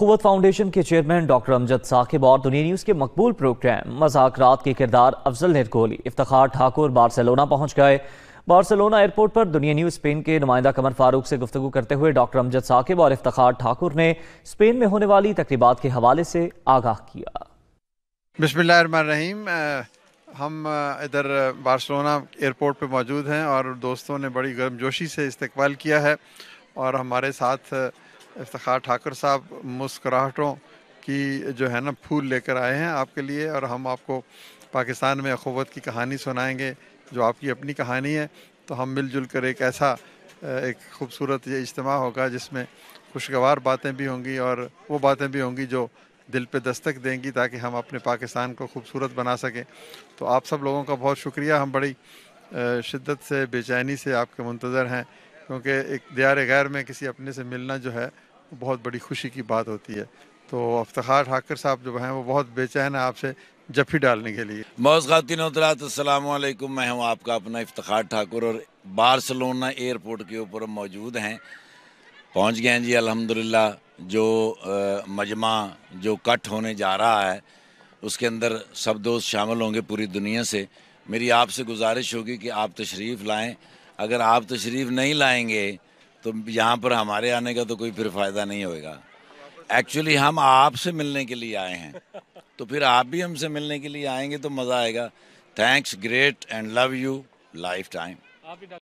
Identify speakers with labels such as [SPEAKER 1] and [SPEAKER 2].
[SPEAKER 1] कुत फाउंडेशन के chairman doctor Amjad Saqib और दुनिया न्यूज़ के मकबूल प्रोग्राम मजाक रात के किरदार अफजल ने कोहली इफ्तार ठाकुर बार्सलोना पहुंच गए बार्सलोना एयरपोर्ट पर दुनिया न्यूज़ स्पेन के नुमाइंदा कमर फारूक से गुफ्तु करते हुए डॉक्टर अमजद साकिब और इफ्तार ठाकुर ने स्पेन में होने वाली तकरीबा के हवाले से आगाह किया
[SPEAKER 2] बसमीम हम इधर बार्सलोना एयरपोर्ट पर मौजूद हैं और दोस्तों ने बड़ी गर्मजोशी से इस्तेवाल किया है और हमारे साथ इफ्तार ठाकर साहब मुस्कराहटों की जो है ना फूल लेकर आए हैं आपके लिए और हम आपको पाकिस्तान में अखोवत की कहानी सुनाएंगे जो आपकी अपनी कहानी है तो हम मिलजुल कर एक ऐसा एक खूबसूरत ये इज्तम होगा जिसमें खुशगवार बातें भी होंगी और वो बातें भी होंगी जो दिल पे दस्तक देंगी ताकि हम अपने पाकिस्तान को खूबसूरत बना सकें तो आप सब लोगों का बहुत शुक्रिया हम बड़ी शिद्दत से बेचैनी से आपके मंतज़र हैं क्योंकि एक दियार गैर में किसी अपने से मिलना जो है बहुत बड़ी खुशी की बात होती है तो अफ्तार ठाकर साहब जो हैं वो बहुत बेचैन है आपसे जफी डालने के लिए
[SPEAKER 3] मोज खातिन असलकुम मैं हूँ आपका अपना इफ्तार ठाकुर और बार्सलोना एयरपोर्ट के ऊपर मौजूद हैं पहुँच गए हैं जी अलहमदिल्ला जो आ, मजमा जो कट होने जा रहा है उसके अंदर सब दोस्त शामिल होंगे पूरी दुनिया से मेरी आपसे गुजारिश होगी कि आप तशरीफ़ लाएँ अगर आप तशरीफ नहीं लाएंगे तो यहाँ पर हमारे आने का तो कोई फिर फ़ायदा नहीं होएगा एक्चुअली हम आपसे मिलने के लिए आए हैं तो फिर आप भी हमसे मिलने के लिए आएंगे तो मज़ा आएगा thanks great and love you life
[SPEAKER 1] time